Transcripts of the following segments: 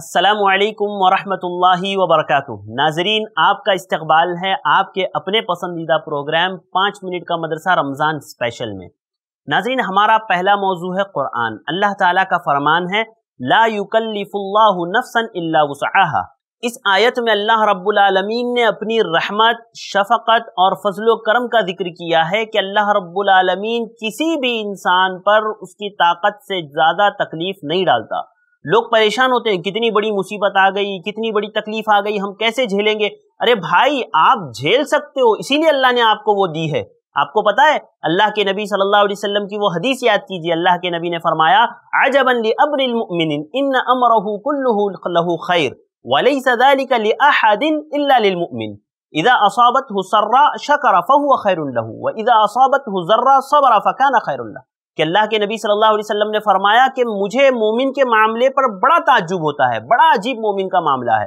السلام علیکم ورحمۃ اللہ وبرکاتہ ناظرین آپ کا استقبال ہے آپ کے اپنے پسندیدہ پروگرام پانچ منٹ کا مدرسہ رمضان اسپیشل میں ناظرین ہمارا پہلا موضوع ہے قرآن اللہ تعالیٰ کا فرمان ہے لا اللہ الا اس آیت میں اللہ رب العالمین نے اپنی رحمت شفقت اور فضل و کرم کا ذکر کیا ہے کہ اللہ رب العالمین کسی بھی انسان پر اس کی طاقت سے زیادہ تکلیف نہیں ڈالتا لوگ پریشان ہوتے ہیں کتنی بڑی مصیبت آ گئی کتنی بڑی تکلیف آ گئی ہم کیسے جھیلیں گے ارے بھائی آپ جھیل سکتے ہو اسی لیے اللہ نے آپ کو وہ دی ہے آپ کو پتا ہے اللہ کے نبی صلی اللہ علیہ وسلم کی وہ حدیث یاد کیجیے اللہ کے نبی نے فرمایا اذا صبر کہ اللہ کے نبی صلی اللہ علیہ وسلم نے فرمایا کہ مجھے مومن کے معاملے پر بڑا تعجب ہوتا ہے بڑا عجیب مومن کا معاملہ ہے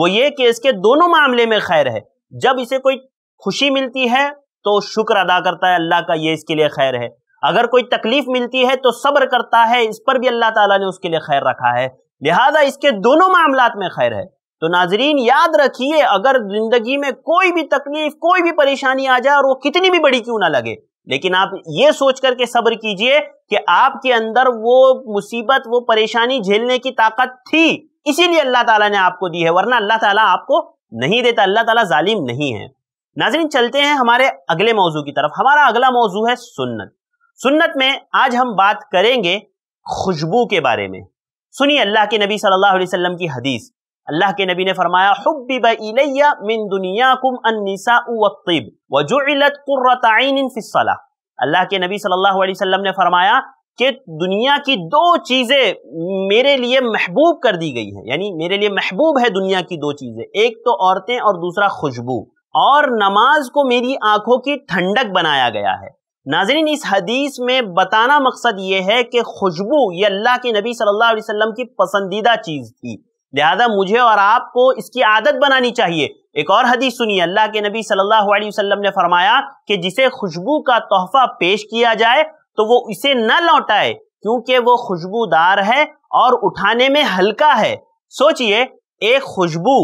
وہ یہ کہ اس کے دونوں معاملے میں خیر ہے جب اسے کوئی خوشی ملتی ہے تو شکر ادا کرتا ہے اللہ کا یہ اس کے لیے خیر ہے اگر کوئی تکلیف ملتی ہے تو صبر کرتا ہے اس پر بھی اللہ تعالیٰ نے اس کے لیے خیر رکھا ہے لہذا اس کے دونوں معاملات میں خیر ہے تو ناظرین یاد رکھیے اگر زندگی میں کوئی بھی تکلیف کوئی بھی پریشانی آ جائے اور وہ کتنی بھی بڑی کیوں نہ لگے لیکن آپ یہ سوچ کر کے صبر کیجئے کہ آپ کے اندر وہ مصیبت وہ پریشانی جھیلنے کی طاقت تھی اسی لیے اللہ تعالیٰ نے آپ کو دی ہے ورنہ اللہ تعالیٰ آپ کو نہیں دیتا اللہ تعالیٰ ظالم نہیں ہے ناظرین چلتے ہیں ہمارے اگلے موضوع کی طرف ہمارا اگلا موضوع ہے سنت سنت میں آج ہم بات کریں گے خوشبو کے بارے میں سنیے اللہ کے نبی صلی اللہ علیہ وسلم کی حدیث اللہ کے نبی نے فرمایا حبب من دنیاکم النساء وجعلت عین فی خب اللہ کے نبی صلی اللہ علیہ وسلم نے فرمایا کہ دنیا کی دو چیزیں میرے لیے محبوب کر دی گئی ہیں یعنی میرے لیے محبوب ہے دنیا کی دو چیزیں ایک تو عورتیں اور دوسرا خوشبو اور نماز کو میری آنکھوں کی ٹھنڈک بنایا گیا ہے ناظرین اس حدیث میں بتانا مقصد یہ ہے کہ خوشبو یہ اللہ کے نبی صلی اللہ علیہ وسلم کی پسندیدہ چیز تھی لہذا مجھے اور آپ کو اس کی عادت بنانی چاہیے ایک اور حدیث سنیے اللہ کے نبی صلی اللہ علیہ وسلم نے فرمایا کہ جسے خوشبو کا تحفہ پیش کیا جائے تو وہ اسے نہ لوٹائے کیونکہ وہ خوشبودار ہے اور اٹھانے میں ہلکا ہے سوچئے ایک خوشبو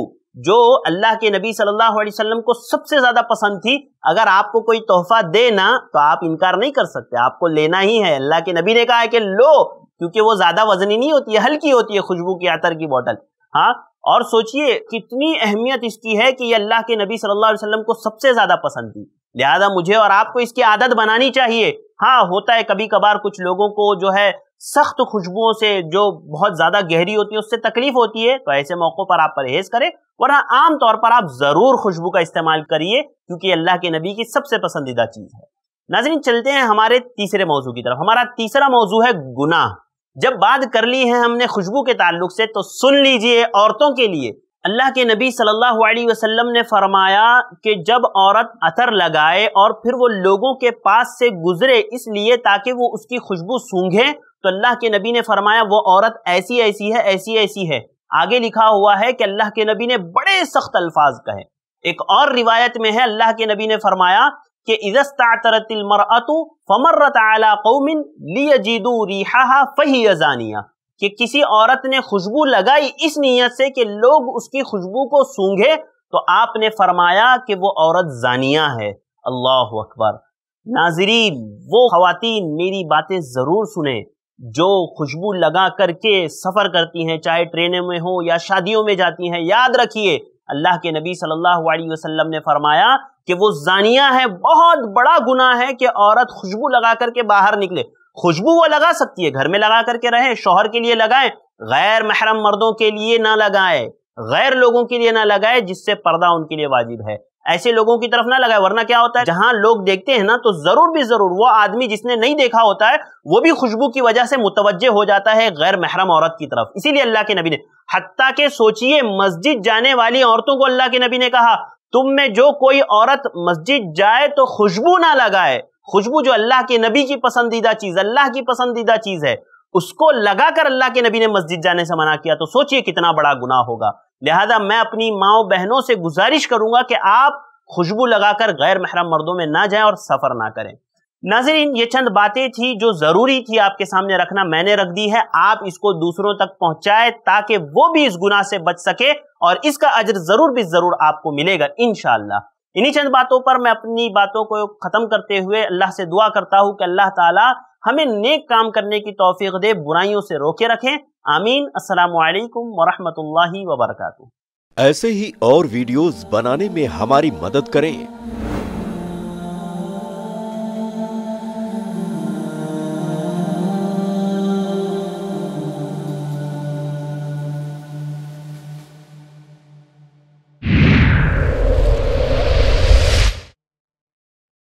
جو اللہ کے نبی صلی اللہ علیہ وسلم کو سب سے زیادہ پسند تھی اگر آپ کو کوئی تحفہ دینا تو آپ انکار نہیں کر سکتے آپ کو لینا ہی ہے اللہ کے نبی نے کہا ہے کہ لو کیونکہ وہ زیادہ وزنی نہیں ہوتی ہے ہلکی ہوتی ہے خوشبو کی عطر کی بوٹل ہاں اور سوچئے کتنی اہمیت اس کی ہے کہ یہ اللہ کے نبی صلی اللہ علیہ وسلم کو سب سے زیادہ پسند تھی لہذا مجھے اور آپ کو اس کی عادت بنانی چاہیے ہاں ہوتا ہے کبھی کبھار کچھ لوگوں کو جو ہے سخت خوشبوؤں سے جو بہت زیادہ گہری ہوتی ہے اس سے تکلیف ہوتی ہے تو ایسے موقعوں پر آپ پرہیز کریں ورنہ عام طور پر آپ ضرور خوشبو کا استعمال کریے کیونکہ اللہ کے نبی کی سب سے پسندیدہ چیز ہے ناظرین چلتے ہیں ہمارے تیسرے موضوع کی طرف ہمارا تیسرا موضوع ہے گناہ جب بات کر لی ہے ہم نے خوشبو کے تعلق سے تو سن لیجئے عورتوں کے لیے اللہ کے نبی صلی اللہ علیہ وسلم نے فرمایا کہ جب عورت اثر لگائے اور پھر وہ لوگوں کے پاس سے گزرے اس لیے تاکہ وہ اس کی خوشبو سونگے تو اللہ کے نبی نے فرمایا وہ عورت ایسی ایسی ہے ایسی ایسی ہے آگے لکھا ہوا ہے کہ اللہ کے نبی نے بڑے سخت الفاظ کہے ایک اور روایت میں ہے اللہ کے نبی نے فرمایا کہ کہ فمرت قوم کسی عورت نے خوشبو لگائی اس نیت سے کہ لوگ اس کی خوشبو کو سونگھے تو آپ نے فرمایا کہ وہ عورت زانیہ ہے اللہ اکبر ناظرین وہ خواتین میری باتیں ضرور سنیں جو خوشبو لگا کر کے سفر کرتی ہیں چاہے ٹرینوں میں ہو یا شادیوں میں جاتی ہیں یاد رکھیے اللہ کے نبی صلی اللہ علیہ وسلم نے فرمایا کہ وہ زانیہ ہے بہت بڑا گناہ ہے کہ عورت خوشبو لگا کر کے باہر نکلے خوشبو وہ لگا سکتی ہے گھر میں لگا کر کے رہے شوہر کے لیے لگائیں غیر محرم مردوں کے لیے نہ لگائے غیر لوگوں کے لیے نہ لگائے جس سے پردہ ان کے لیے واجب ہے ایسے لوگوں کی طرف نہ لگائے ورنہ کیا ہوتا ہے جہاں لوگ دیکھتے ہیں نا تو ضرور بھی ضرور وہ آدمی جس نے نہیں دیکھا ہوتا ہے وہ بھی خوشبو کی وجہ سے متوجہ ہو جاتا ہے غیر محرم عورت کی طرف اسی لیے اللہ کے نبی نے حتیٰ کہ سوچئے مسجد جانے والی عورتوں کو اللہ کے نبی نے کہا تم میں جو کوئی عورت مسجد جائے تو خوشبو نہ لگائے خوشبو جو اللہ کے نبی کی پسندیدہ چیز اللہ کی پسندیدہ چیز ہے اس کو لگا کر اللہ کے نبی نے مسجد جانے سے منع کیا تو سوچئے کتنا بڑا گناہ ہوگا لہذا میں اپنی ماؤں بہنوں سے گزارش کروں گا کہ آپ خوشبو لگا کر غیر محرم مردوں میں نہ جائیں اور سفر نہ کریں ناظرین یہ چند باتیں تھیں جو ضروری تھی آپ کے سامنے رکھنا میں نے رکھ دی ہے آپ اس کو دوسروں تک پہنچائے تاکہ وہ بھی اس گناہ سے بچ سکے اور اس کا اجر ضرور بھی ضرور آپ کو ملے گا انشاءاللہ انہی چند باتوں پر میں اپنی باتوں کو ختم کرتے ہوئے اللہ سے دعا کرتا ہوں کہ اللہ تعالیٰ ہمیں نیک کام کرنے کی توفیق دے برائیوں سے روکے رکھیں آمین السلام علیکم ورحمۃ اللہ وبرکاتہ ایسے ہی اور ویڈیوز بنانے میں ہماری مدد کریں